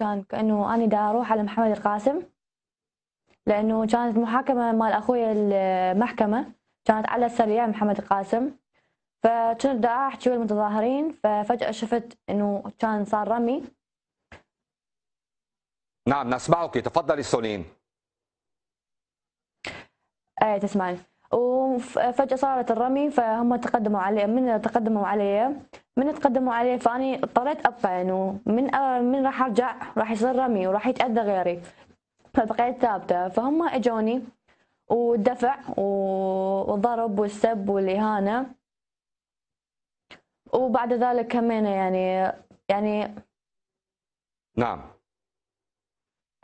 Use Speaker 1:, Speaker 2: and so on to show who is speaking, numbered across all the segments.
Speaker 1: كان كأنه أنا دا أروح على محمد القاسم لأنه كانت محاكمة مال أخوي المحكمة كانت على السريع محمد القاسم فكنت دا أحكي ويا المتظاهرين ففجأة شفت إنه كان صار رمي
Speaker 2: نعم نسمعك تفضلي سولين
Speaker 1: ايه تسمعني وفجأة صارت الرمي فهم تقدموا علي من تقدموا علي من تقدموا عليه فاني اضطريت ابقى انه من من راح ارجع راح يصير رمي وراح يتاذى غيري فبقيت ثابته فهم اجوني ودفع وضرب والسب والاهانه وبعد ذلك كمان يعني يعني نعم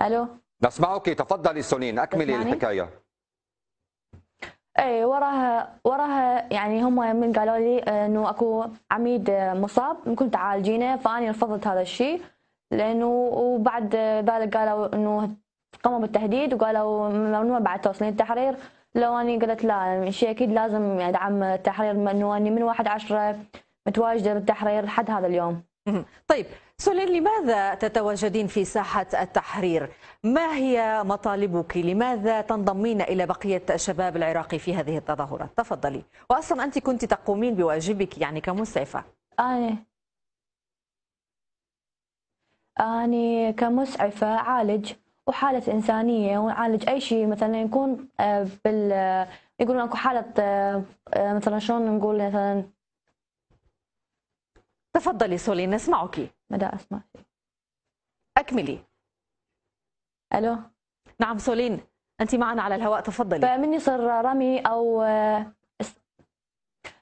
Speaker 1: الو
Speaker 2: نسمعك تفضلي سونين اكملي الحكايه
Speaker 1: اي وراها وراها يعني هم من قالوا لي انه اكو عميد مصاب ممكن تعالجينه فاني رفضت هذا الشيء لانه وبعد ذلك قالوا انه قاموا بالتهديد وقالوا ممنوع بعد توصلين التحرير لو اني قلت لا يعني شيء اكيد لازم ادعم التحرير انه اني من واحد عشرة متواجده بالتحرير لحد هذا اليوم طيب سولين لماذا تتواجدين في ساحة التحرير؟ ما هي مطالبك؟ لماذا تنضمين إلى بقية الشباب العراقي في هذه التظاهرات؟ تفضلي وأصلا أنت كنت تقومين بواجبك يعني كمسعفة أنا أنا كمسعفة أعالج وحالة إنسانية وعالج أي شيء مثلا يكون آه، بال يقولون أكو حالة آه، آه، مثلا شلون نقول مثلا تفضلي سولين نسمعك ماذا أسمع أكملي ألو نعم سولين أنت معنا على الهواء تفضلي فمن يصير رمي أو آه،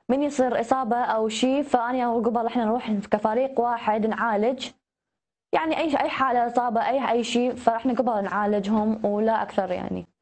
Speaker 1: من يصير إصابة أو شيء فأنا وقبل إحنا نروح كفريق واحد نعالج يعني أي أي حالة إصابة أي أي شيء فرح قبل نعالجهم ولا أكثر يعني